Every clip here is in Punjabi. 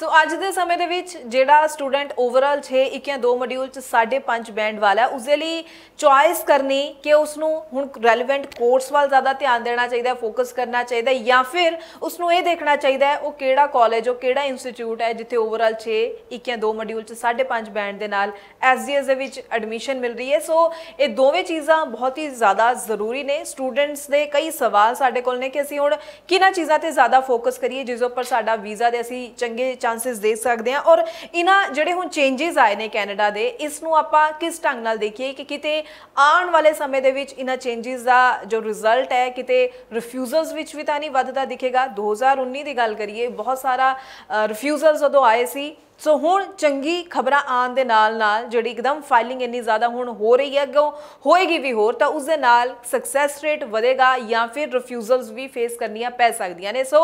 ਸੋ ਅੱਜ ਦੇ ਸਮੇਂ ਦੇ ਵਿੱਚ ਜਿਹੜਾ ਸਟੂਡੈਂਟ ਓਵਰਆਲ 6 ਇੱਕ ਜਾਂ ਦੋ ਮੋਡਿਊਲ ਚ 5.5 ਬੈਂਡ ਵਾਲਾ ਉਸ ਦੇ ਲਈ ਚੁਆਇਸ ਕਰਨੀ ਕਿ ਉਸ ਨੂੰ ਹੁਣ ਰੈਲੇਵੈਂਟ ਕੋਰਸ ਵੱਲ ਜ਼ਿਆਦਾ ਧਿਆਨ ਦੇਣਾ ਚਾਹੀਦਾ ਫੋਕਸ ਕਰਨਾ ਚਾਹੀਦਾ ਜਾਂ ਫਿਰ ਉਸ ਨੂੰ ਇਹ ਦੇਖਣਾ ਚਾਹੀਦਾ ਹੈ ਉਹ ਕਿਹੜਾ ਕਾਲਜ ਉਹ ਕਿਹੜਾ ਇੰਸਟੀਚਿਊਟ ਹੈ ਜਿੱਥੇ ਓਵਰਆਲ 6 ਇੱਕ ਜਾਂ ਦੋ ਮੋਡਿਊਲ ਚ 5.5 ਬੈਂਡ ਦੇ ਨਾਲ ਐਸਜੀਐਸ ਦੇ ਵਿੱਚ ਐਡਮਿਸ਼ਨ ਮਿਲ ਰਹੀ ਹੈ ਸੋ ਇਹ ਦੋਵੇਂ ਚੀਜ਼ਾਂ ਬਹੁਤ ਹੀ ਜ਼ਿਆਦਾ ਜ਼ਰੂਰੀ ਨੇ ਸਟੂਡੈਂਟਸ ਦੇ ਕਈ ਸਵਾਲ ਸਾਡੇ ਕੋਲ ਨੇ ਕਿ ਅਸੀਂ ਹੁਣ ਕਿਹਨਾਂ ਚੀਜ਼ਾਂ ਤੇ ਜ਼ਿਆਦਾ ਫੋਕਸ ਕਰੀਏ ਜਿਸ ਉੱਪਰ ਸਾਡਾ ਵੀਜ਼ਾ ਦੇ ਅਸੀਂ ਚੰਗੇ ਚਾਂਸਸ ਦੇ ਸਕਦੇ ਆ ਔਰ ਇਹਨਾਂ ਜਿਹੜੇ ਹੁਣ ਚੇਂजेस ਆਏ ਨੇ ਕੈਨੇਡਾ ਦੇ ਇਸ ਨੂੰ ਆਪਾਂ ਕਿਸ ਢੰਗ ਨਾਲ ਦੇਖੀਏ ਕਿ ਕਿਤੇ ਆਉਣ ਵਾਲੇ ਸਮੇਂ ਦੇ ਵਿੱਚ ਇਹਨਾਂ ਚੇਂजेस ਦਾ ਜੋ ਰਿਜ਼ਲਟ ਹੈ ਕਿਤੇ ਰਿਫਿਊਜ਼ਲਸ ਵਿੱਚ ਵੀ ਤਾਂ ਨਹੀਂ ਵੱਧਦਾ ਦਿਖੇਗਾ 2019 ਦੀ ਗੱਲ ਕਰੀਏ ਬਹੁਤ ਸਾਰਾ ਰਿਫਿਊਜ਼ਲਸ ਜਦੋਂ ਆਏ ਸੀ ਸੋ ਹੁਣ ਚੰਗੀ ਖਬਰਾਂ ਆਉਣ ਦੇ ਨਾਲ ਨਾਲ ਜਿਹੜੀ ਇੱਕਦਮ ਫਾਈਲਿੰਗ ਇੰਨੀ ਜ਼ਿਆਦਾ ਹੁਣ ਹੋ ਰਹੀ ਹੈ ਅੱਗੋਂ ਹੋਏਗੀ ਵੀ ਹੋਰ ਤਾਂ ਉਸ ਦੇ ਨਾਲ ਸਕਸੈਸ ਰੇਟ ਵਧੇਗਾ ਜਾਂ ਫਿਰ ਰਿਫਿਊਜ਼ਲਸ ਵੀ ਫੇਸ ਕਰਨੀਆਂ ਪੈ ਸਕਦੀਆਂ ਨੇ ਸੋ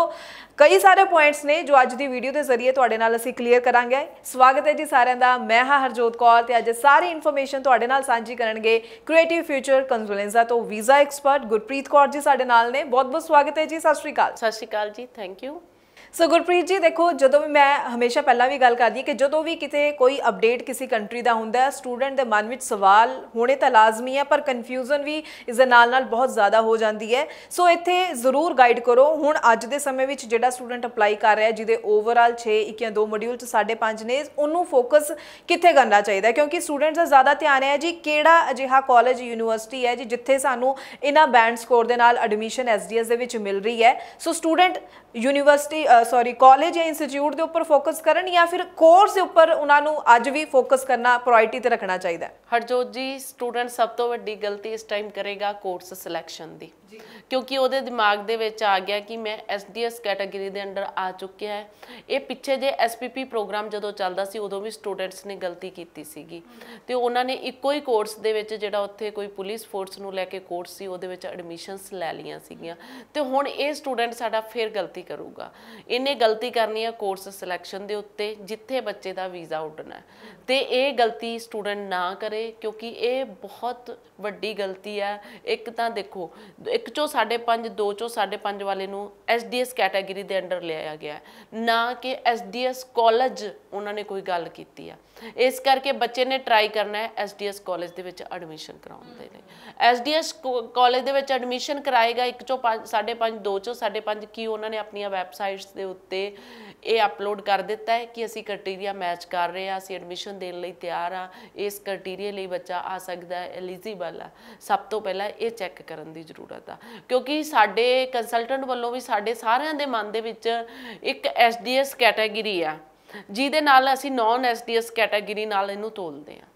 ਕਈ ਸਾਰੇ ਪੁਆਇੰਟਸ ਨੇ ਜੋ ਅੱਜ ਦੀ ਵੀਡੀਓ ਦੇ ਜ਼ਰੀਏ ਤੁਹਾਡੇ ਨਾਲ ਅਸੀਂ ਕਲੀਅਰ ਕਰਾਂਗੇ ਸਵਾਗਤ ਹੈ ਜੀ ਸਾਰਿਆਂ ਦਾ ਮੈਂ ਹਾਂ ਹਰਜੋਤ ਕੌਰ ਤੇ ਅੱਜ ਸਾਰੀ ਇਨਫੋਰਮੇਸ਼ਨ ਤੁਹਾਡੇ ਨਾਲ ਸਾਂਝੀ ਕਰਨਗੇ ਕ੍ਰੀਏਟਿਵ ਫਿਊਚਰ ਕੰਸਲਟੈਂਸਾ ਤੋਂ ਵੀਜ਼ਾ ਐਕਸਪਰਟ ਗੁਰਪ੍ਰੀਤ ਕੌਰ ਜੀ ਸਾਡੇ ਨਾਲ ਨੇ ਬਹੁਤ ਬਹੁਤ ਸਵਾਗਤ ਹੈ ਜੀ ਸਤਿ ਸ਼੍ਰੀ ਅਕਾਲ ਸਤਿ ਸ਼੍ਰੀ ਅਕਾਲ ਜੀ ਥੈਂਕ ਯੂ ਸੋ ਗੁਰਪ੍ਰੀਤ ਜੀ ਦੇਖੋ ਜਦੋਂ ਵੀ ਮੈਂ ਹਮੇਸ਼ਾ ਪਹਿਲਾਂ ਵੀ ਗੱਲ ਕਰਦੀ ਕਿ ਜਦੋਂ ਵੀ ਕਿਤੇ ਕੋਈ ਅਪਡੇਟ ਕਿਸੇ ਕੰਟਰੀ ਦਾ ਹੁੰਦਾ ਹੈ ਸਟੂਡੈਂਟ ਦੇ ਮਨ ਵਿੱਚ ਸਵਾਲ ਹੋਣੇ ਤਾਂ ਲਾਜ਼ਮੀ ਹੈ ਪਰ ਕਨਫਿਊਜ਼ਨ ਵੀ ਇਸ ਦੇ ਨਾਲ ਨਾਲ ਬਹੁਤ ਜ਼ਿਆਦਾ ਹੋ ਜਾਂਦੀ ਹੈ ਸੋ ਇੱਥੇ ਜ਼ਰੂਰ ਗਾਈਡ ਕਰੋ ਹੁਣ ਅੱਜ ਦੇ ਸਮੇਂ ਵਿੱਚ ਜਿਹੜਾ ਸਟੂਡੈਂਟ ਅਪਲਾਈ ਕਰ ਰਿਹਾ ਜਿਹਦੇ ਓਵਰਆਲ 6 1 ਜਾਂ 2 ਮੋਡਿਊਲ ਚ 5.5 ਨੇ ਉਹਨੂੰ ਫੋਕਸ ਕਿੱਥੇ ਕਰਨਾ ਚਾਹੀਦਾ ਕਿਉਂਕਿ ਸਟੂਡੈਂਟਸ ਦਾ ਜ਼ਿਆਦਾ ਧਿਆਨ ਹੈ ਜੀ ਕਿਹੜਾ ਅਜਿਹਾ ਕਾਲਜ ਯੂਨੀਵਰਸਿਟੀ ਹੈ ਜੀ ਜਿੱਥੇ ਸਾਨੂੰ ਇਹਨਾਂ ਬੈਂਡ ਸਕੋਰ ਦੇ ਨਾਲ ਐਡਮਿਸ਼ਨ ਐਸਡੀਐਸ ਦੇ ਵਿੱਚ ਮਿਲ ਰਹੀ ਹੈ so student university sorry college ਜਾਂ ਇੰਸਟੀਚਿਊਟ ਦੇ ਉੱਪਰ ਫੋਕਸ ਕਰਨ ਜਾਂ ਫਿਰ ਕੋਰਸ ਦੇ ਉੱਪਰ ਉਹਨਾਂ ਨੂੰ ਅੱਜ ਵੀ ਫੋਕਸ ਕਰਨਾ ਪ੍ਰਾਇੋਰਟੀ ਤੇ ਰੱਖਣਾ ਚਾਹੀਦਾ ਹੈ ਹਰਜੋਤ ਜੀ ਸਟੂਡੈਂਟ ਸਭ ਤੋਂ ਵੱਡੀ ਗਲਤੀ ਇਸ ਟਾਈਮ ਕਰੇਗਾ ਕੋਰਸ ਸਿਲੈਕਸ਼ਨ ਦੀ ਕਿਉਂਕਿ ਉਹਦੇ ਦਿਮਾਗ ਦੇ ਵਿੱਚ ਆ ਗਿਆ ਕਿ ਮੈਂ ਐਸਡੀਐਸ ਕੈਟਾਗਰੀ ਦੇ ਅੰਡਰ ਆ ਚੁੱਕਿਆ ਹੈ ਇਹ ਪਿੱਛੇ ਜੇ ਐਸਪੀਪੀ ਪ੍ਰੋਗਰਾਮ ਜਦੋਂ ਚੱਲਦਾ ਸੀ ਉਦੋਂ ਵੀ ਸਟੂਡੈਂਟਸ ਨੇ ਗਲਤੀ ਕੀਤੀ ਸੀਗੀ ਤੇ ਉਹਨਾਂ ਨੇ ਇੱਕੋ ਹੀ ਕੋਰਸ ਦੇ ਵਿੱਚ ਜਿਹੜਾ ਉੱਥੇ ਕੋਈ ਪੁਲਿਸ ਫੋਰਸ ਨੂੰ ਲੈ ਕੇ ਕੋਰਸ ਸੀ ਉਹਦੇ ਵਿੱਚ ਐਡਮਿਸ਼ਨਸ ਲੈ ਲੀਆਂ ਸੀਗੀਆਂ ਤੇ ਹੁਣ ਇਹ ਸਟੂਡੈਂਟ ਸਾਡਾ ਫੇਰ ਗਲਤੀ ਕਰੂਗਾ ਇਹਨੇ ਗਲਤੀ ਕਰਨੀ ਹੈ ਕੋਰਸ ਸਿਲੈਕਸ਼ਨ ਦੇ ਉੱਤੇ ਜਿੱਥੇ ਬੱਚੇ ਦਾ ਵੀਜ਼ਾ ਉੱਡਣਾ ਤੇ ਇਹ ਗਲਤੀ ਸਟੂਡੈਂਟ ਨਾ ਕਰੇ ਕਿਉਂਕਿ ਇਹ ਬਹੁਤ ਵੱਡੀ ਗਲਤੀ ਹੈ ਇੱਕ ਤਾਂ ਦੇਖੋ ਇੱਕ ਇੱਕ ਚੋਂ 5.5 ਦੋ ਚੋਂ 5.5 ਵਾਲੇ ਨੂੰ ਐਸਡੀਐਸ ਕੈਟਾਗਰੀ ਦੇ ਅੰਡਰ ਲਿਆਇਆ ਗਿਆ ਨਾ ਕਿ ਐਸਡੀਐਸ ਕਾਲਜ ਉਹਨਾਂ ਨੇ ਕੋਈ ਗੱਲ ਕੀਤੀ ਆ ਇਸ ਕਰਕੇ ਬੱਚੇ ਨੇ ਟਰਾਈ ਕਰਨਾ ਹੈ ਐਸਡੀਐਸ ਕਾਲਜ ਦੇ ਵਿੱਚ ਐਡਮਿਸ਼ਨ ਕਰਾਉਣ ਦੇ ਲਈ ਐਸਡੀਐਸ ਕਾਲਜ ਦੇ ਵਿੱਚ ਐਡਮਿਸ਼ਨ ਕਰਾਏਗਾ ਇੱਕ ਚੋਂ 5.5 ਦੋ ਚੋਂ 5.5 ਕੀ ਉਹਨਾਂ ਨੇ ਆਪਣੀਆਂ ਵੈਬਸਾਈਟਸ ਦੇ ਉੱਤੇ ਇਹ ਅਪਲੋਡ ਕਰ ਦਿੱਤਾ ਹੈ ਕਿ ਅਸੀਂ ਕ੍ਰਾਈਟੇਰੀਆ ਮੈਚ ਕਰ ਰਹੇ ਹਾਂ ਅਸੀਂ ਐਡਮਿਸ਼ਨ ਦੇਣ ਲਈ ਤਿਆਰ ਆ ਇਸ ਕ੍ਰਾਈਟੇਰੀਆ ਲਈ ਬੱਚਾ ਆ ਸਕਦਾ ਹੈ ਐਲੀਜੀਬਲ ਆ ਸਭ ਤੋਂ ਪਹਿਲਾਂ ਇਹ ਚੈੱਕ ਕਰਨ ਦੀ ਜ਼ਰੂਰਤ ਸਕਦਾ ਕਿਉਂਕਿ ਸਾਡੇ ਕੰਸਲਟੈਂਟ ਵੱਲੋਂ ਵੀ ਸਾਡੇ ਸਾਰਿਆਂ ਦੇ ਮਨ ਦੇ ਵਿੱਚ ਇੱਕ ਐਸਡੀਐਸ ਕੈਟਾਗਰੀ ਆ ਜਿਹਦੇ ਨਾਲ ਅਸੀਂ ਨਾਨ ਐਸਡੀਐਸ ਕੈਟਾਗਰੀ ਨਾਲ ਇਹਨੂੰ ਤੋਲਦੇ ਆ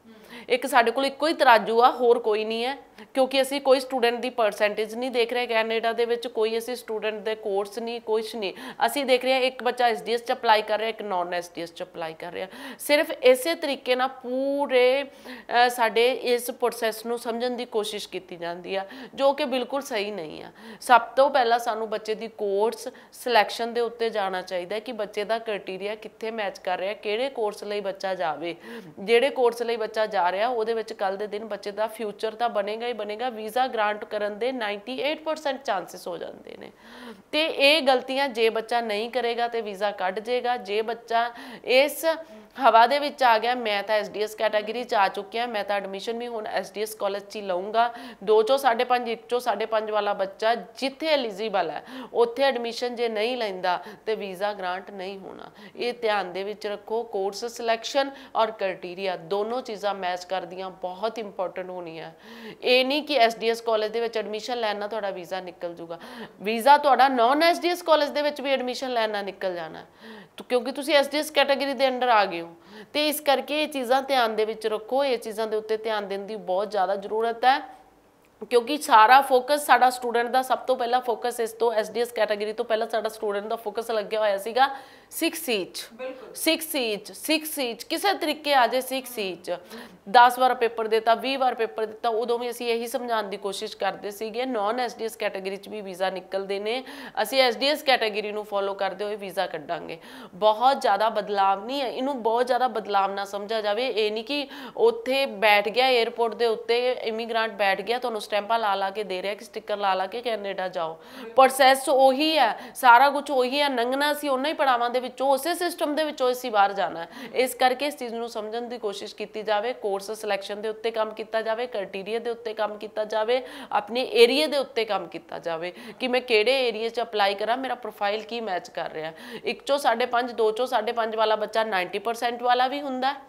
ਇੱਕ ਸਾਡੇ ਕੋਲ ਇੱਕੋ ਹੀ ਤਰਾਜੂ ਆ ਹੋਰ ਕੋਈ ਨਹੀਂ ਹੈ ਕਿਉਂਕਿ ਅਸੀਂ ਕੋਈ ਸਟੂਡੈਂਟ ਦੀ ਪਰਸੈਂਟੇਜ ਨਹੀਂ ਦੇਖ ਰਹੇ ਕੈਨੇਡਾ ਦੇ ਵਿੱਚ ਕੋਈ ਅਸੀਂ ਸਟੂਡੈਂਟ ਦੇ ਕੋਰਸ ਨਹੀਂ ਕੁਝ ਨਹੀਂ ਅਸੀਂ ਦੇਖ ਰਹੇ ਹਾਂ ਇੱਕ ਬੱਚਾ ਐਸਡੀਐਸ ਚ ਅਪਲਾਈ ਕਰ ਰਿਹਾ ਇੱਕ ਨਾਨ ਐਸਡੀਐਸ ਚ ਅਪਲਾਈ ਕਰ ਰਿਹਾ ਸਿਰਫ ਇਸੇ ਤਰੀਕੇ ਨਾਲ ਪੂਰੇ ਸਾਡੇ ਇਸ ਪ੍ਰੋਸੈਸ ਨੂੰ ਸਮਝਣ ਦੀ ਕੋਸ਼ਿਸ਼ ਕੀਤੀ ਜਾਂਦੀ ਆ ਜੋ ਕਿ ਬਿਲਕੁਲ ਸਹੀ ਨਹੀਂ ਆ ਸਭ ਤੋਂ ਪਹਿਲਾਂ ਸਾਨੂੰ ਬੱਚੇ ਦੀ ਕੋਰਸ ਸਿਲੈਕਸ਼ਨ ਦੇ ਉੱਤੇ ਜਾਣਾ ਚਾਹੀਦਾ ਕਿ ਬੱਚੇ ਦਾ ਕ੍ਰਾਈਟੇਰੀਆ ਕਿੱਥੇ ਮੈਚ ਕਰ ਰਿਹਾ ਕਿਹੜੇ ਕੋਰਸ ਲਈ ਬੱਚਾ ਜਾਵੇ ਜਿਹੜੇ ਕੋਰਸ ਲਈ ਬੱਚਾ ਜਾ ਰਿਹਾ ਉਹਦੇ ਵਿੱਚ ਕੱਲ ਦੇ ਦਿਨ ਬੱਚੇ ਦਾ ਫਿਊਚਰ ਤਾਂ ਬਣੇਗਾ ਹੀ ਬਣੇਗਾ ਵੀਜ਼ਾ ਗ੍ਰਾਂਟ ਕਰਨ ਦੇ 98% ਚਾਂਸਸ ਹੋ ਜਾਂਦੇ ਨੇ ਤੇ ਇਹ ਗਲਤੀਆਂ ਜੇ ਬੱਚਾ ਨਹੀਂ ਕਰੇਗਾ ਤੇ ਵੀਜ਼ਾ ਕੱਢ ਜੇਗਾ ਜੇ ਬੱਚਾ ਇਸ ਹਵਾ ਦੇ ਵਿੱਚ ਆ ਗਿਆ ਮੈਂ ਤਾਂ ਐਸਡੀਐਸ ਕੈਟਾਗਰੀ ਚ ਆ ਚੁੱਕਿਆ ਮੈਂ ਤਾਂ ਐਡਮਿਸ਼ਨ ਵੀ ਹੁਣ ਐਸਡੀਐਸ ਕਾਲਜ ਚ ਹੀ ਲਵਾਂਗਾ 2 ਚੋਂ 5.5 1 ਚੋਂ 5.5 ਵਾਲਾ ਬੱਚਾ ਜਿੱਥੇ ਐਲੀਜੀਬਲ ਹੈ ਉੱਥੇ ਐਡਮਿਸ਼ਨ ਜੇ ਨਹੀਂ ਲੈਂਦਾ ਤੇ ਵੀਜ਼ਾ ਗ੍ਰਾਂਟ ਨਹੀਂ ਹੋਣਾ ਇਹ ਧਿਆਨ ਦੇ ਵਿੱਚ ਰੱਖੋ ਕੋਰਸ ਸਿਲੈਕਸ਼ਨ ਔਰ ਕ੍ਰਾਈਟੇਰੀਆ ਦੋਨੋਂ ਚੀਜ਼ਾਂ ਮੈਚ ਕਰਦੀਆਂ ਬਹੁਤ ਇੰਪੋਰਟੈਂਟ ਹੋਣੀਆਂ ਇਹ ਨਹੀਂ ਕਿ ਐਸਡੀਐਸ ਕਾਲਜ ਦੇ ਵਿੱਚ ਐਡਮਿਸ਼ਨ ਲੈਣ ਨਾਲ ਤੁਹਾਡਾ ਵੀਜ਼ਾ ਨਿਕਲ ਜਾਊਗਾ ਵੀਜ਼ਾ ਤੁਹਾਡਾ ਨਾਨ ਐਸਡੀਐਸ ਕਾਲਜ ਦੇ ਵਿੱਚ ਵੀ ਐਡਮਿਸ਼ਨ ਲੈਣ ਨਾਲ ਨਿਕਲ ਜਾਣਾ ਕਿਉਂਕਿ ਤੁਸੀਂ ਐਸਡੀਐਸ ਕੈਟਾਗਰੀ ਦੇ ਅੰਡਰ ਆ ਗਏ ਹੋ ਤੇ ਇਸ ਕਰਕੇ ਇਹ ਚੀਜ਼ਾਂ ਧਿਆਨ ਦੇ ਵਿੱਚ ਰੱਖੋ ਇਹ ਚੀਜ਼ਾਂ ਦੇ ਉੱਤੇ ਧਿਆਨ ਦੇਣ ਦੀ ਬਹੁਤ ਜ਼ਿਆਦਾ ਜ਼ਰੂਰਤ ਹੈ ਕਿਉਂਕਿ ਸਾਰਾ ਫੋਕਸ ਸਾਡਾ ਸਟੂਡੈਂਟ ਦਾ ਸਭ ਤੋਂ ਪਹਿਲਾਂ ਫੋਕਸ ਇਸ ਤੋਂ ਐਸਡੀਐਸ ਕੈਟਾਗਰੀ ਤੋਂ ਪਹਿਲਾਂ ਸਾਡਾ ਸਟੂਡੈਂਟ ਦਾ ਫੋਕਸ ਲੱਗਿਆ ਹੋਇਆ ਸੀਗਾ 6 ਬਿਲਕੁਲ 6 ਸੀਚ 6 ਸੀਚ ਕਿਸੇ ਤਰੀਕੇ ਆ ਜੇ 6 ਸੀਚ 10 ਵਾਰ ਪੇਪਰ ਦਿੱਤਾ 20 ਵਾਰ ਪੇਪਰ ਦਿੱਤਾ ਉਦੋਂ ਵੀ ਅਸੀਂ ਇਹੀ ਸਮਝਾਉਣ ਦੀ ਕੋਸ਼ਿਸ਼ ਕਰਦੇ ਸੀਗੇ ਨਾਨ ਐਸਡੀਐਸ ਕੈਟਾਗਰੀ 'ਚ ਵੀ ਵੀਜ਼ਾ ਨਿਕਲਦੇ ਨੇ ਅਸੀਂ ਐਸਡੀਐਸ ਕੈਟਾਗਰੀ ਨੂੰ ਫੋਲੋ ਕਰਦੇ ਹੋਏ ਵੀਜ਼ਾ ਕੱਢਾਂਗੇ ਬਹੁਤ ਜ਼ਿਆਦਾ ਬਦਲਾਵ ਨਹੀਂ ਹੈ ਇਹਨੂੰ ਬਹੁਤ ਜ਼ਿਆਦਾ ਬਦਲਾਵ ਨਾ ਸਮਝਿਆ ਜਾਵੇ ਇਹ ਨਹੀਂ ਕਿ ਉੱਥੇ ਬੈਠ ਗਿਆ 에어ਪੋਰਟ ਦੇ ਉੱਤੇ ਇਮੀਗ੍ਰੈਂਟ ਬੈਠ ਗਿਆ ਤੁਹਾਨੂੰ ਸਟੈਂਪਾਂ ਲਾ ਲਾ ਕੇ ਦੇ ਰਿਹਾ ਕਿ ਸਟicker ਲਾ ਲਾ ਕੇ ਕੈਨੇਡਾ ਜਾਓ ਪ੍ਰੋਸੈਸ ਉਹੀ ਹੈ ਸਾਰਾ ਕੁਝ ਉਹੀ ਹੈ ਨੰਗਣਾ ਸੀ ਉਹਨਾਂ ਹੀ ਪੜਾਵਾਂ ਦੇ ਵਿੱਚੋਂ ਉਸੇ ਸਿਸਟਮ ਦੇ ਵਿੱਚੋਂ ਅਸੀਂ ਬਾਹਰ ਜਾਣਾ ਹੈ ਇਸ ਕਰਕੇ ਇਸ ਚੀਜ਼ ਨੂੰ ਸਮਝਣ ਦੀ ਕੋਸ਼ਿਸ਼ ਕੀਤੀ ਜਾਵੇ ਕੋਰਸ ਸਿਲੈਕਸ਼ਨ ਦੇ ਉੱਤੇ ਕੰਮ ਕੀਤਾ ਜਾਵੇ ਕ੍ਰਾਈਟੇਰੀਆ ਦੇ ਉੱਤੇ ਕੰਮ ਕੀਤਾ ਜਾਵੇ ਆਪਣੇ ਏਰੀਆ ਦੇ ਉੱਤੇ ਕੰਮ ਕੀਤਾ ਜਾਵੇ ਕਿ ਮੈਂ ਕਿਹੜੇ ਏਰੀਆ 'ਚ ਅਪਲਾਈ ਕਰਾਂ ਮੇਰਾ ਪ੍ਰੋਫਾਈਲ ਕੀ ਮੈਚ ਕਰ ਰਿਹਾ ਇੱਕ ਚੋਂ 5.5 ਦੋ ਚੋਂ 5.5 ਵਾਲਾ ਬੱਚਾ 90% ਵਾਲਾ ਵੀ ਹੁੰਦਾ ਹੈ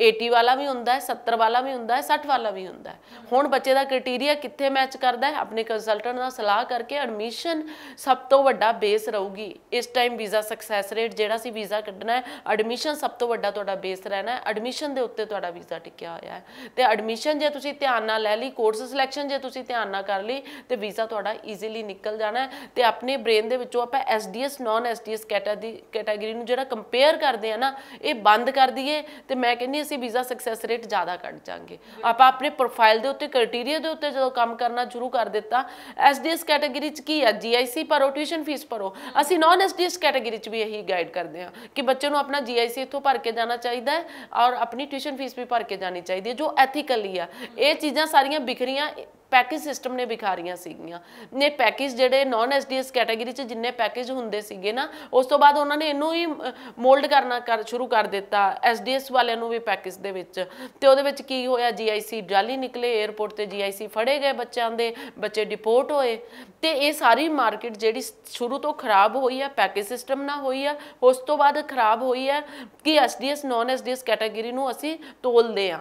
80 ਵਾਲਾ ਵੀ ਹੁੰਦਾ ਹੈ 70 ਵਾਲਾ ਵੀ ਹੁੰਦਾ ਹੈ 60 ਵਾਲਾ ਵੀ ਹੁੰਦਾ ਹੈ ਹੁਣ ਬੱਚੇ ਦਾ ਕ੍ਰਾਈਟੇਰੀਆ ਕਿੱਥੇ ਮੈਚ ਕਰਦਾ ਹੈ ਆਪਣੇ ਕੰਸਲਟੈਂਟ ਨਾਲ ਸਲਾਹ ਕਰਕੇ ਐਡਮਿਸ਼ਨ ਸਭ ਤੋਂ ਵੱਡਾ ਬੇਸ ਰਹੂਗੀ ਇਸ ਟਾਈਮ ਵੀਜ਼ਾ ਸਕਸੈਸ ਰੇਟ ਜਿਹੜਾ ਸੀ ਵੀਜ਼ਾ ਕੱਢਣਾ ਹੈ ਐਡਮਿਸ਼ਨ ਸਭ ਤੋਂ ਵੱਡਾ ਤੁਹਾਡਾ ਬੇਸ ਰਹਿਣਾ ਹੈ ਐਡਮਿਸ਼ਨ ਦੇ ਉੱਤੇ ਤੁਹਾਡਾ ਵੀਜ਼ਾ ਟਿਕਿਆ ਹੋਇਆ ਹੈ ਤੇ ਐਡਮਿਸ਼ਨ ਜੇ ਤੁਸੀਂ ਧਿਆਨ ਨਾਲ ਲੈ ਲਈ ਕੋਰਸ ਸਿਲੈਕਸ਼ਨ ਜੇ ਤੁਸੀਂ ਧਿਆਨ ਨਾਲ ਕਰ ਲਈ ਤੇ ਵੀਜ਼ਾ ਤੁਹਾਡਾ ਈਜ਼ੀਲੀ ਨਿਕਲ ਜਾਣਾ ਹੈ ਤੇ ਆਪਣੇ ਬ੍ਰੇਨ ਦੇ ਵਿੱਚੋਂ ਆਪਾਂ ਐਸਡੀਐਸ ਨਾਨ ਐਸਡੀਐਸ ਕੈਟਾਗਰੀ ਨੂੰ ਜਿਹੜਾ ਕੰਪੇਅਰ ਕਰਦੇ ਆ ਨਾ ਇਹ ਬੰਦ ਕਰ ਦਈਏ ਤੇ ਮੈਂ ਕਹਿੰਦੀ ਹੀ ਅਸੀਂ ਵੀਜ਼ਾ ਸਕਸੈਸ ਰੇਟ ਜ਼ਿਆਦਾ ਕੱਢ ਜਾਾਂਗੇ ਆਪਾਂ ਆਪਣੇ ਪ੍ਰੋਫਾਈਲ ਦੇ ਉੱਤੇ ਕ੍ਰਾਈਟੇਰੀਆ ਦੇ ਉੱਤੇ ਜਦੋਂ ਕੰਮ ਕਰਨਾ ਸ਼ੁਰੂ ਕਰ ਦਿੱਤਾ ਐਸਡੀਐਸ ਕੈਟਾਗਰੀ 'ਚ ਕੀ ਹੈ ਜੀਆਈਸੀ ਪਰ ਟਿਊਸ਼ਨ ਫੀਸ ਪਰੋ ਅਸੀਂ ਨਾਨ ਐਸਡੀਐਸ ਕੈਟਾਗਰੀ 'ਚ ਵੀ ਇਹੀ ਗਾਈਡ ਕਰਦੇ ਹਾਂ ਕਿ ਬੱਚੇ ਨੂੰ ਆਪਣਾ ਜੀਆਈਸੀ ਇੱਥੋਂ ਭਰ ਕੇ ਜਾਣਾ ਚਾਹੀਦਾ ਹੈ ਔਰ ਆਪਣੀ ਟਿਊਸ਼ਨ ਫੀਸ ਵੀ ਭਰ ਕੇ ਜਾਣੀ ਚਾਹੀਦੀ ਹੈ ਜੋ ਐਥੀਕਲੀ ਆ ਇਹ ਚੀਜ਼ਾਂ ਸਾਰੀਆਂ ਬਿਖਰੀਆਂ ਪੈਕੇਜ ਸਿਸਟਮ ਨੇ ਵਿਖਾ ਰਹੀਆਂ ਸੀਗੀਆਂ ਨੇ ਪੈਕੇਜ ਜਿਹੜੇ ਨਾਨ ਐਸਡੀਐਸ ਕੈਟਾਗਰੀ 'ਚ ਜਿੰਨੇ ਪੈਕੇਜ ਹੁੰਦੇ ਸੀਗੇ ਨਾ ਉਸ ਤੋਂ ਬਾਅਦ ਉਹਨਾਂ ਨੇ ਇਹਨੂੰ ਹੀ ਮੋਲਡ ਕਰਨਾ ਕਰ ਸ਼ੁਰੂ ਕਰ ਦਿੱਤਾ ਐਸਡੀਐਸ ਵਾਲਿਆਂ ਨੂੰ ਵੀ ਪੈਕੇਜ ਦੇ ਵਿੱਚ ਤੇ ਉਹਦੇ ਵਿੱਚ ਕੀ ਹੋਇਆ ਜੀਆਈਸੀ ਜਾਲੀ ਨਿਕਲੇ 에어ਪੋਰਟ ਤੇ ਜੀਆਈਸੀ ਫੜੇ ਗਏ ਬੱਚਿਆਂ ਦੇ ਬੱਚੇ ਡਿਪੋਰਟ ਹੋਏ ਤੇ ਇਹ ਸਾਰੀ ਮਾਰਕੀਟ ਜਿਹੜੀ ਸ਼ੁਰੂ ਤੋਂ ਖਰਾਬ ਹੋਈ ਹੈ ਪੈਕੇਜ ਸਿਸਟਮ ਨਾਲ ਹੋਈ ਹੈ ਉਸ ਤੋਂ ਬਾਅਦ ਖਰਾਬ ਹੋਈ ਹੈ ਕਿ ਐਸਡੀਐਸ ਨਾਨ ਐਸਡੀਐਸ ਕੈਟਾਗਰੀ ਨੂੰ ਅਸੀਂ ਤੋਲਦੇ ਆ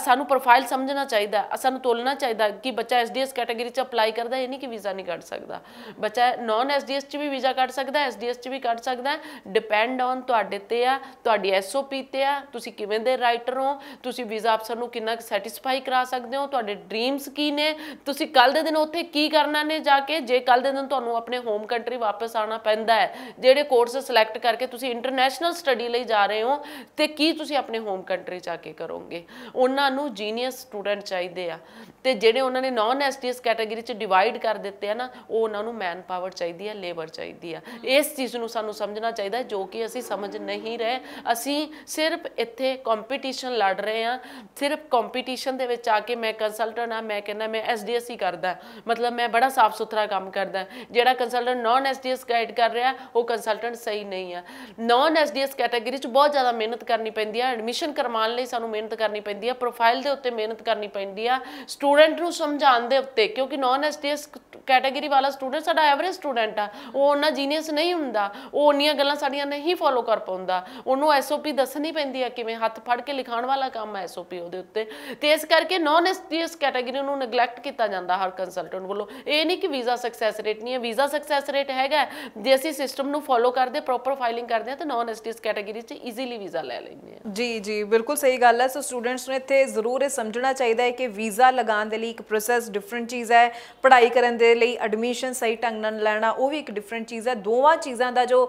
ਸਾਨੂੰ ਪ੍ਰੋਫਾਈਲ ਸਮਝਣਾ ਚਾਹੀਦਾ ਅਸਾਂ ਨੂੰ ਤੋਲਣਾ ਚਾਹੀਦਾ ਕਿ ਬੱਚਾ ਐਸਡੀਐਸ ਕੈਟਾਗਰੀ 'ਚ ਅਪਲਾਈ ਕਰਦਾ ਇਹ ਨਹੀਂ ਕਿ ਵੀਜ਼ਾ ਨਹੀਂ ਕੱਢ ਸਕਦਾ ਬੱਚਾ ਨਾਨ ਐਸਡੀਐਸ 'ਚ ਵੀ ਵੀਜ਼ਾ ਕੱਢ ਸਕਦਾ ਐਸਡੀਐਸ 'ਚ ਵੀ ਕੱਢ ਸਕਦਾ ਡਿਪੈਂਡ ਔਨ ਤੁਹਾਡੇ ਤੇ ਆ ਤੁਹਾਡੀ ਐਸਓਪੀ ਤੇ ਆ ਤੁਸੀਂ ਕਿਵੇਂ ਦੇ ਰਾਈਟਰ ਹੋ ਤੁਸੀਂ ਵੀਜ਼ਾ ਅਫਸਰ ਨੂੰ ਕਿੰਨਾ ਸੈਟੀਸਫਾਈ ਕਰਾ ਸਕਦੇ ਹੋ ਤੁਹਾਡੇ ਡ੍ਰੀਮਸ ਕੀ ਨੇ ਤੁਸੀਂ ਕੱਲ ਦੇ ਦਿਨ ਉੱਥੇ ਕੀ ਕਰਨਾ ਨੇ ਜਾ ਕੇ ਜੇ ਕੱਲ ਦੇ ਦਿਨ ਤੁਹਾਨੂੰ ਆਪਣੇ ਹੋਮ ਕੰਟਰੀ ਵਾਪਸ ਆਣਾ ਪੈਂਦਾ ਹੈ ਜਿਹੜੇ ਕੋਰਸ ਸਿਲੈਕਟ ਕਰਕੇ ਤੁਸੀਂ ਇੰਟਰਨੈਸ਼ਨਲ ਸਟੱਡੀ ਲਈ ਜਾ ਰਹੇ ਹੋ ਤੇ ਕੀ ਤੁਸੀਂ ਆਪਣੇ ਹੋਮ ਕੰਟਰੀ ਜਾ ਕੇ ਕਰੋਗੇ ਉਹਨਾਂ ਨੂੰ ਜੀਨੀਅਸ ਸਟੂਡੈਂਟ ਚਾਹੀਦੇ ਆ ਤੇ ਜਿਹੜੇ ਉਹਨਾਂ ਨੇ ਨਾਨ ਐਸਟੀਐਸ ਕੈਟਾਗਰੀ ਚ ਡਿਵਾਈਡ ਕਰ ਦਿੱਤੇ ਆ ਨਾ ਉਹ ਉਹਨਾਂ ਨੂੰ ਮੈਨ ਪਾਵਰ ਚਾਹੀਦੀ ਆ ਲੇਬਰ ਚਾਹੀਦੀ ਆ ਇਸ ਚੀਜ਼ ਨੂੰ ਸਾਨੂੰ ਸਮਝਣਾ ਚਾਹੀਦਾ ਜੋ ਕਿ ਅਸੀਂ ਸਮਝ ਨਹੀਂ ਰਹੇ ਅਸੀਂ ਸਿਰਫ ਇੱਥੇ ਕੰਪੀਟੀਸ਼ਨ ਲੜ ਰਹੇ ਆ ਸਿਰਫ ਕੰਪੀਟੀਸ਼ਨ ਦੇ ਵਿੱਚ ਆ ਕੇ ਮੈਂ ਕੰਸਲਟੈਂਟ ਆ ਮੈਂ ਕਹਿੰਦਾ ਮੈਂ ਐਸਡੀਐਸ ਹੀ ਕਰਦਾ ਮਤਲਬ ਮੈਂ ਬੜਾ ਸਾਫ ਸੁਥਰਾ ਕੰਮ ਕਰਦਾ ਜਿਹੜਾ ਕੰਸਲਟੈਂਟ ਨਾਨ ਐਸਡੀਐਸ ਗਾਈਡ ਕਰ ਰਿਹਾ ਉਹ ਕੰਸਲਟੈਂਟ ਸਹੀ ਨਹੀਂ ਆ ਨਾਨ ਐਸਡੀਐਸ ਕੈਟਾਗਰੀ ਚ ਬਹੁਤ ਜ਼ਿਆਦਾ ਮਿਹਨਤ ਕਰਨੀ ਪੈਂਦੀ ਆ ਐਡਮਿਸ਼ਨ ਕਰਵਾਉਣ ਲਈ ਸਾਨੂੰ ਮਿਹਨਤ ਕਰਨੀ ਪੈਂਦੀ ਪੈਂਦੀ ਆ ਪ੍ਰੋਫਾਈਲ ਦੇ ਉੱਤੇ ਮਿਹਨਤ ਕਰਨੀ ਪੈਂਦੀ ਆ ਸਟੂਡੈਂਟ ਨੂੰ ਸਮਝਾਉਣ ਦੇ ਉੱਤੇ ਕਿਉਂਕਿ ਨਾਨ ਐਸਟੀਐਸ ਕੈਟਾਗਰੀ ਵਾਲਾ ਸਟੂਡੈਂਟ ਸਾਡਾ ਐਵਰੇਜ ਸਟੂਡੈਂਟ ਆ ਉਹ ਉਹਨਾਂ ਜੀਨੀਅਸ ਨਹੀਂ ਹੁੰਦਾ ਉਹ ਉਹਨੀਆਂ ਗੱਲਾਂ ਸਾਡੀਆਂ ਨਹੀਂ ਫੋਲੋ ਕਰ ਪਾਉਂਦਾ ਉਹਨੂੰ ਐਸਓਪੀ ਦੱਸਣੀ ਪੈਂਦੀ ਆ ਕਿਵੇਂ ਹੱਥ ਫੜ ਕੇ ਲਿਖਾਉਣ ਵਾਲਾ ਕੰਮ ਆ ਐਸਓਪੀ ਉਹਦੇ ਉੱਤੇ ਤੇ ਇਸ ਕਰਕੇ ਨਾਨ ਐਸਟੀਐਸ ਕੈਟਾਗਰੀ ਨੂੰ ਨੈਗਲੈਕਟ ਕੀਤਾ ਜਾਂਦਾ ਹਰ ਕੰਸਲਟੈਂਟ ਵੱਲੋਂ ਇਹ ਨਹੀਂ ਕਿ ਵੀਜ਼ਾ ਸਕਸੈਸ ਰੇਟ ਨਹੀਂ ਹੈ ਵੀਜ਼ਾ ਸਕਸੈਸ ਰੇਟ ਹੈਗਾ ਜੇ ਅਸੀਂ ਸਿਸਟਮ ਨੂੰ ਫੋਲੋ ਕਰਦੇ ਪ੍ਰੋਪਰ ਫਾਈਲਿੰਗ ਕਰਦੇ ਆ ਤਾਂ ਨਾਨ ਐਸਟੀਐਸ ਕੈਟਾਗਰੀ 'ਚ ਈਜ਼ੀਲੀ ਵੀਜ਼ਾ ਲੈ ਲੈਂਦੇ ਆ ਜੀ ਜੀ ਬਿਲਕੁਲ ਸਹੀ ਗੱਲ ਹੈ ਸੋ ਸਟੂਡੈਂਟਸ ਨੂੰ ਇੱਥੇ ਜ਼ਰੂਰ ਇਹ ਸਮਝਣਾ ਚਾਹੀਦਾ ਹੈ ਕਿ ਵੀਜ਼ਾ ਲਗਾਉਣ ਦੇ ਲਈ ਇੱਕ ਪ੍ਰੋਸੈਸ ਡਿਫਰੈਂਟ ਚੀਜ਼ ਹੈ ਪੜ੍ਹਾਈ ਕਰਨ ਦੇ ਲਈ ਐਡਮਿਸ਼ਨ ਸਹੀ ਢੰਗ ਨਾਲ ਲੈਣਾ ਉਹ ਵੀ ਇੱਕ ਡਿਫਰੈਂਟ ਚੀਜ਼ ਹੈ ਦੋਵਾਂ ਚੀਜ਼ਾਂ ਦਾ ਜੋ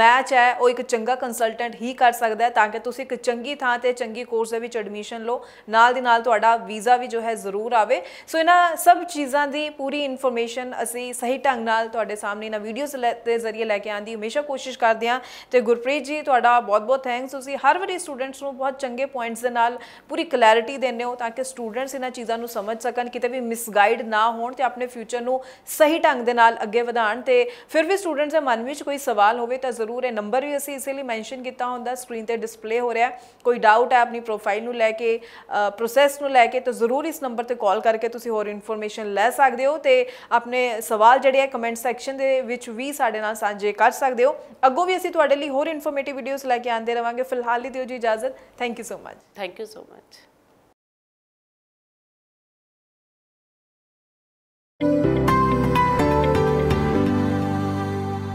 ਮੈਚ ਹੈ ਉਹ ਇੱਕ ਚੰਗਾ ਕੰਸਲਟੈਂਟ ਹੀ ਕਰ ਸਕਦਾ ਹੈ ਤਾਂ ਕਿ ਤੁਸੀਂ ਇੱਕ ਚੰਗੀ ਥਾਂ ਤੇ ਚੰਗੀ ਕੋਰਸ ਦੇ ਵਿੱਚ ਐਡਮਿਸ਼ਨ ਲਓ ਨਾਲ ਦੀ ਨਾਲ ਤੁਹਾਡਾ ਵੀਜ਼ਾ ਵੀ ਜੋ ਹੈ ਜ਼ਰੂਰ ਆਵੇ ਸੋ ਇਹਨਾਂ ਸਭ ਚੀਜ਼ਾਂ ਦੀ ਪੂਰੀ ਇਨਫੋਰਮੇਸ਼ਨ ਅਸੀਂ ਸਹੀ ਢੰਗ ਨਾਲ ਤੁਹਾਡੇ ਸਾਹਮਣੇ ਨਾ ਵੀਡੀਓਜ਼ ਦੇ ਜ਼ਰੀਏ ਲੈ ਕੇ ਆਂਦੀ ਹਮੇਸ਼ਾ ਕੋਸ਼ਿਸ਼ ਕਰਦੇ ਆਂ ਤੇ ਗੁਰਪ੍ਰੀਤ ਜੀ ਤੁਹਾਡਾ ਬਹੁਤ-ਬਹੁਤ ਥੈਂਕਸ ਤੁਸੀਂ ਹਰ ਵਾਰੀ ਸਟੂਡੈਂਟਸ ਨੂੰ ਬਹੁਤ ਚੰਗੇ ਪੁਆਇੰਟਸ ਦੇ ਨਾਲ ਪੂਰੀ ਕਲੈਰਿਟੀ ਦਿੰਨੇ ਹੋ ਤਾਂ ਕਿ ਸਟੂਡੈਂਟਸ ਇਹਨਾਂ ਚੀਜ਼ਾਂ ਨੂੰ ਸਮਝ ਸਕਣ ਕਿਤੇ ਵੀ ਮਿਸਗਾਈਡ ਨਾ ਹੋਣ ਤੇ ਆਪਣੇ ਫਿਊਚਰ ਨੂੰ ਸਹੀ ਢੰਗ ਦੇ ਨਾਲ ਅੱਗੇ ਵਧਾਣ ਤੇ ਫਿਰ ਵੀ ਸਟੂਡੈਂਟਸ ਦੇ ਮਨ ਵਿੱਚ ਕੋਈ ਸਵਾਲ ਹੋਵੇ ਤਾਂ ਜ਼ਰੂਰ ਇਹ ਨੰਬਰ ਵੀ ਅਸੀਂ ਇਸੇ ਲਈ ਮੈਂਸ਼ਨ ਕੀਤਾ ਹੁੰਦਾ ਸਕਰੀਨ ਤੇ ਡਿਸਪਲੇ ਹੋ ਰਿਹਾ ਕੋਈ ਡਾਊਟ ਹੈ ਆਪਣੀ ਪ੍ਰੋਫਾਈਲ ਨੂੰ ਲੈ ਕੇ ਪ੍ਰੋਸੈਸ ਨੂੰ ਲੈ ਕੇ ਤਾਂ ਜ਼ਰੂਰ ਇਸ ਨੰਬਰ ਤੇ ਕਾਲ ਕਰਕੇ ਤੁਸੀਂ ਹੋਰ ਇਨਫੋਰਮੇਸ਼ਨ ਲੈ ਸਕਦੇ ਹੋ ਤੇ ਆਪਣੇ ਸਵਾਲ ਜਿਹੜੇ ਹੈ ਕਮੈਂਟ ਸੈਕਸ਼ਨ ਦੇ ਵਿੱਚ ਵੀ ਸਾਡੇ ਨਾਲ ਸਾਂਝੇ ਕਰ ਸਕਦੇ ਹੋ ਅੱਗੋਂ ਵੀ ਅਸੀਂ ਤੁਹਾਡੇ ਲਈ ਹੋਰ ਇਨਫੋਰਮੇਟਿਵ ਵੀਡੀਓਜ਼ ਲੈ ਕੇ ਆਂਦੇ ਰਵਾਂਗੇ ਫਿਲਹਾਲ ਲਈ ਦਿਓ ਜੀ ਇਜਾਜ਼ਤ thank you so much thank you so much